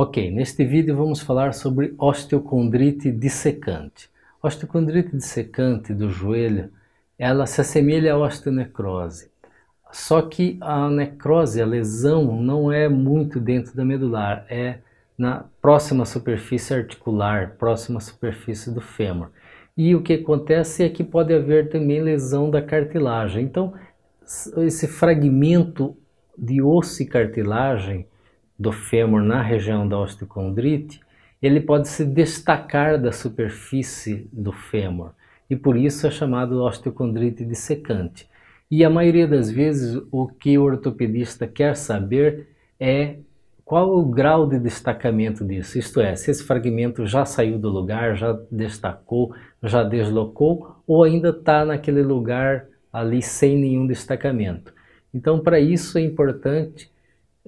Ok, neste vídeo vamos falar sobre osteocondrite dissecante. osteocondrite dissecante do joelho, ela se assemelha à osteonecrose. Só que a necrose, a lesão, não é muito dentro da medular, é na próxima superfície articular, próxima superfície do fêmur. E o que acontece é que pode haver também lesão da cartilagem. Então, esse fragmento de osso e cartilagem, do fêmur na região da osteocondrite, ele pode se destacar da superfície do fêmur e por isso é chamado osteocondrite dissecante. E a maioria das vezes o que o ortopedista quer saber é qual o grau de destacamento disso, isto é, se esse fragmento já saiu do lugar, já destacou, já deslocou ou ainda está naquele lugar ali sem nenhum destacamento. Então, para isso é importante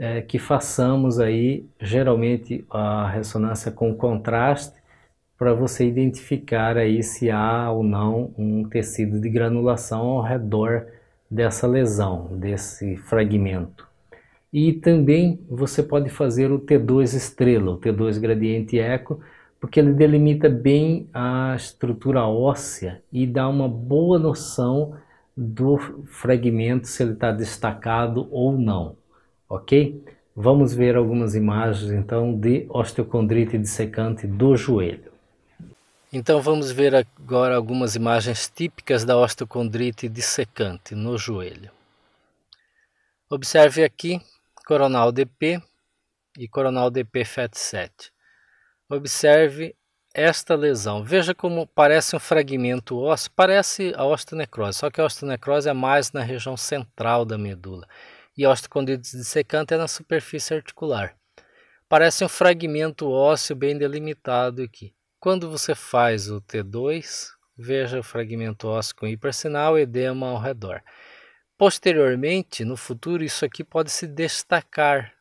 é, que façamos aí geralmente a ressonância com contraste para você identificar aí se há ou não um tecido de granulação ao redor dessa lesão, desse fragmento. E também você pode fazer o T2 estrela, o T2 gradiente eco, porque ele delimita bem a estrutura óssea e dá uma boa noção do fragmento, se ele está destacado ou não ok? Vamos ver algumas imagens então de osteocondrite dissecante do joelho. Então vamos ver agora algumas imagens típicas da osteocondrite dissecante no joelho. Observe aqui coronal DP e coronal DP FAT7. Observe esta lesão. Veja como parece um fragmento ósseo, parece a osteonecrose, só que a osteonecrose é mais na região central da medula e osteocondrites dissecante é na superfície articular. Parece um fragmento ósseo bem delimitado aqui. Quando você faz o T2, veja o fragmento ósseo com hipersinal, edema ao redor. Posteriormente, no futuro, isso aqui pode se destacar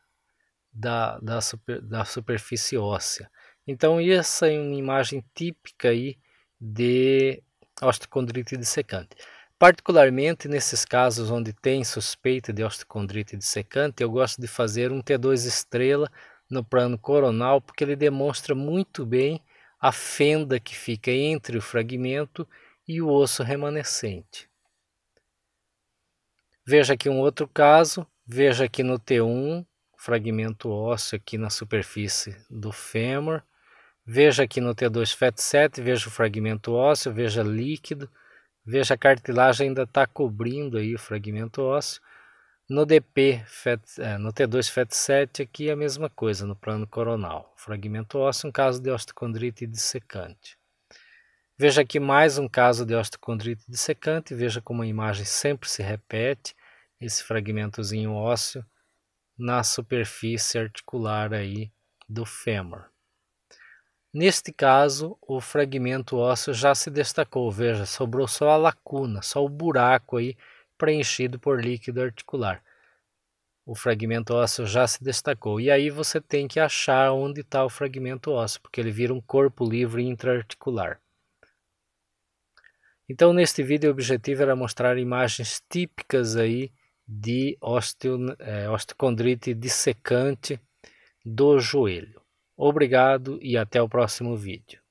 da, da, super, da superfície óssea. Então, essa é uma imagem típica aí de osteocondrite dissecante. Particularmente nesses casos onde tem suspeita de osteocondrite dissecante, eu gosto de fazer um T2 estrela no plano coronal, porque ele demonstra muito bem a fenda que fica entre o fragmento e o osso remanescente. Veja aqui um outro caso, veja aqui no T1, fragmento ósseo aqui na superfície do fêmur, veja aqui no T2 FET7, veja o fragmento ósseo, veja líquido, Veja, a cartilagem ainda está cobrindo aí o fragmento ósseo. No DP, FET, é, no T2 FET7, aqui é a mesma coisa, no plano coronal. Fragmento ósseo, um caso de osteocondrite dissecante. Veja aqui mais um caso de osteocondrite dissecante. Veja como a imagem sempre se repete, esse fragmentozinho ósseo na superfície articular aí do fêmur. Neste caso, o fragmento ósseo já se destacou, veja, sobrou só a lacuna, só o buraco aí preenchido por líquido articular. O fragmento ósseo já se destacou. E aí você tem que achar onde está o fragmento ósseo, porque ele vira um corpo livre intraarticular. Então, neste vídeo, o objetivo era mostrar imagens típicas aí de osteo, é, osteocondrite dissecante do joelho. Obrigado e até o próximo vídeo.